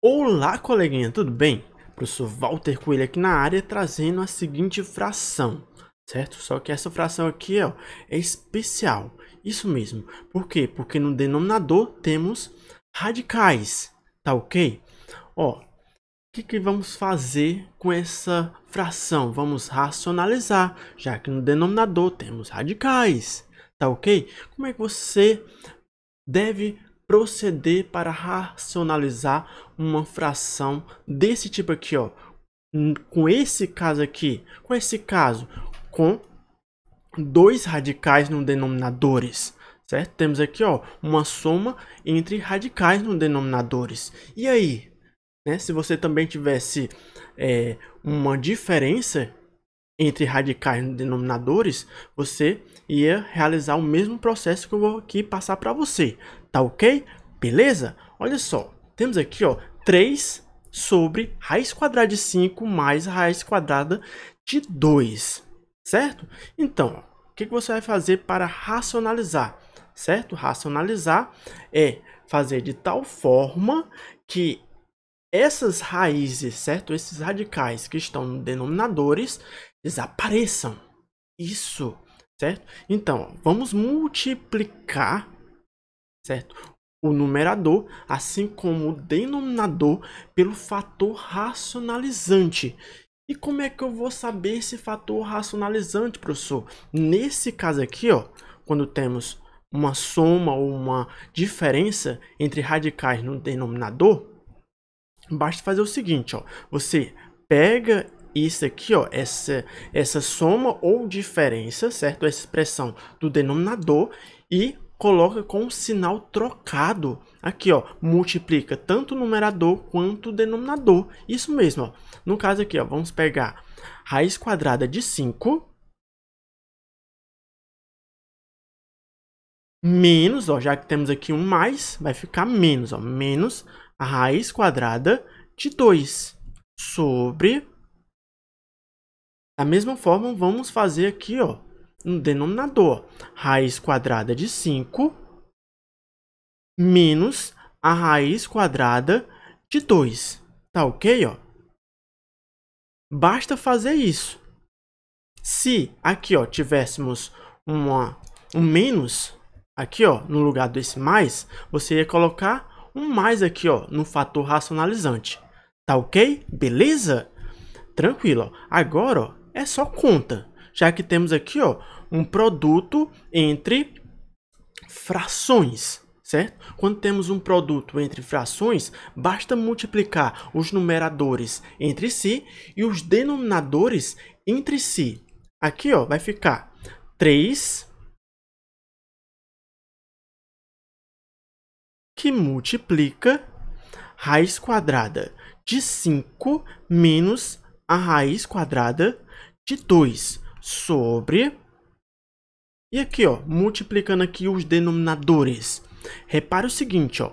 Olá, coleguinha, tudo bem? Professor Walter Coelho aqui na área trazendo a seguinte fração, certo? Só que essa fração aqui ó, é especial, isso mesmo. Por quê? Porque no denominador temos radicais, tá ok? Ó, o que, que vamos fazer com essa fração? Vamos racionalizar, já que no denominador temos radicais, tá ok? Como é que você deve proceder para racionalizar uma fração desse tipo aqui, ó. Com esse caso aqui, com esse caso, com dois radicais no denominadores, certo? Temos aqui, ó, uma soma entre radicais no denominadores. E aí, né? Se você também tivesse é, uma diferença entre radicais denominadores, você ia realizar o mesmo processo que eu vou aqui passar para você. Tá ok? Beleza? Olha só, temos aqui ó, 3 sobre raiz quadrada de 5 mais raiz quadrada de 2, certo? Então, o que, você vai fazer para racionalizar? Certo? Racionalizar é fazer de tal forma que essas raízes, certo? Esses radicais que estão no denominadores, desapareçam. Isso, certo? Então, vamos multiplicar, certo? O numerador, assim como o denominador, pelo fator racionalizante. E como é que eu vou saber esse fator racionalizante, professor? Nesse caso aqui, ó, quando temos uma soma ou uma diferença entre radicais no denominador, basta fazer o seguinte, ó, você pega isso aqui, ó, essa, essa soma ou diferença, certo? Essa expressão do denominador e coloca com o sinal trocado. Aqui, ó, multiplica tanto o numerador quanto o denominador. Isso mesmo, ó. No caso aqui, ó, vamos pegar raiz quadrada de 5 menos, ó, já que temos aqui um mais, vai ficar menos, ó, menos a raiz quadrada de 2 sobre da mesma forma, vamos fazer aqui, ó, no denominador, raiz quadrada de 5 menos a raiz quadrada de 2. Tá ok, ó? Basta fazer isso. Se aqui, ó, tivéssemos uma, um menos, aqui, ó, no lugar desse mais, você ia colocar um mais aqui, ó, no fator racionalizante. Tá ok? Beleza? Tranquilo. Agora, ó, é só conta, já que temos aqui ó, um produto entre frações. Certo? Quando temos um produto entre frações, basta multiplicar os numeradores entre si e os denominadores entre si. Aqui ó, vai ficar 3 que multiplica raiz quadrada de 5 menos a raiz quadrada de 2 sobre... E aqui, ó, multiplicando aqui os denominadores. Repare o seguinte, ó.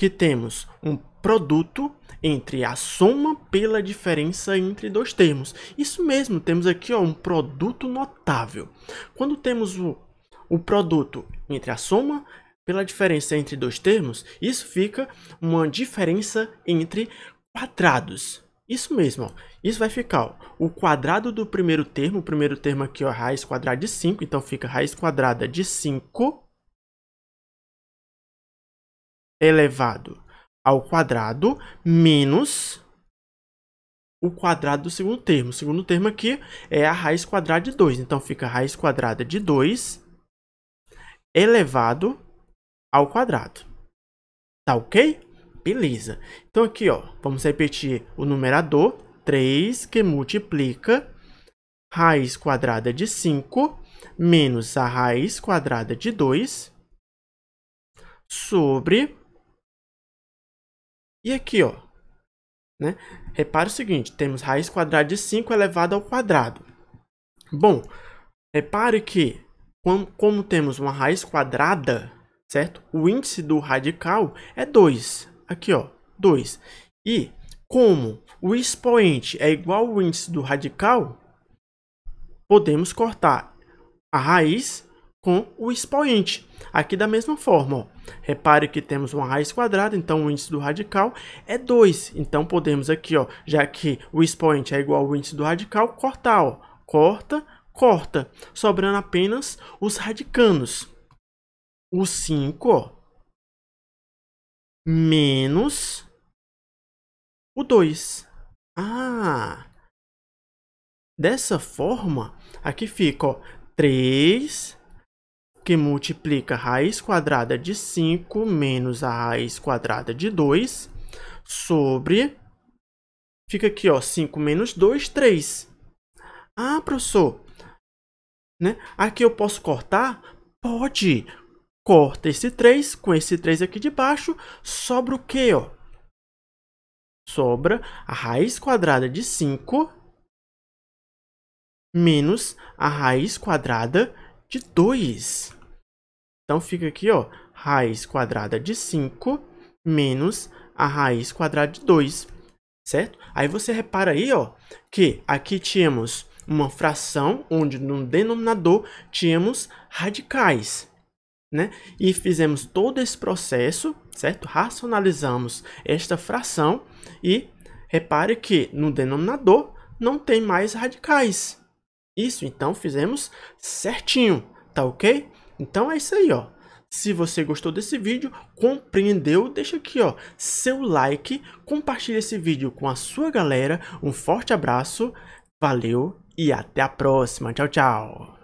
Que temos um produto entre a soma pela diferença entre dois termos. Isso mesmo, temos aqui ó, um produto notável. Quando temos o, o produto entre a soma pela diferença entre dois termos, isso fica uma diferença entre quadrados. Isso mesmo, ó. isso vai ficar ó, o quadrado do primeiro termo, o primeiro termo aqui, é raiz quadrada de 5, então fica raiz quadrada de 5 elevado ao quadrado menos o quadrado do segundo termo. O segundo termo aqui é a raiz quadrada de 2, então fica raiz quadrada de 2 elevado ao quadrado. Tá ok? Beleza. Então aqui, ó, vamos repetir o numerador. 3 que multiplica raiz quadrada de 5 menos a raiz quadrada de 2 sobre... E aqui, ó, né? Repara o seguinte, temos raiz quadrada de 5 elevado ao quadrado. Bom, repare que como, temos uma raiz quadrada, certo? O índice do radical é 2, Aqui, ó, 2. E como o expoente é igual ao índice do radical, podemos cortar a raiz com o expoente. Aqui da mesma forma, ó. repare que temos uma raiz quadrada, então o índice do radical é 2. Então podemos aqui, ó, já que o expoente é igual ao índice do radical, cortar, ó. corta, corta, sobrando apenas os radicanos. O 5, menos o 2. Ah! Dessa forma, aqui fica ó, 3 que multiplica a raiz quadrada de 5 menos a raiz quadrada de 2 sobre... Fica aqui, ó, 5 menos 2, 3. Ah, professor, né? aqui eu posso cortar? Pode! Corta esse 3 com esse 3 aqui de baixo, sobra o quê, ó? Sobra a raiz quadrada de 5 menos a raiz quadrada de 2. Então fica aqui, ó, raiz quadrada de 5 menos a raiz quadrada de 2, certo? Aí você repara aí, ó, que aqui tínhamos uma fração onde no denominador tínhamos radicais né? E fizemos todo esse processo, certo? Racionalizamos esta fração e repare que no denominador não tem mais radicais. Isso, então, fizemos certinho, tá ok? Então é isso aí, ó. Se você gostou desse vídeo, compreendeu, deixa aqui ó, seu like, compartilha esse vídeo com a sua galera. Um forte abraço, valeu e até a próxima. Tchau, tchau.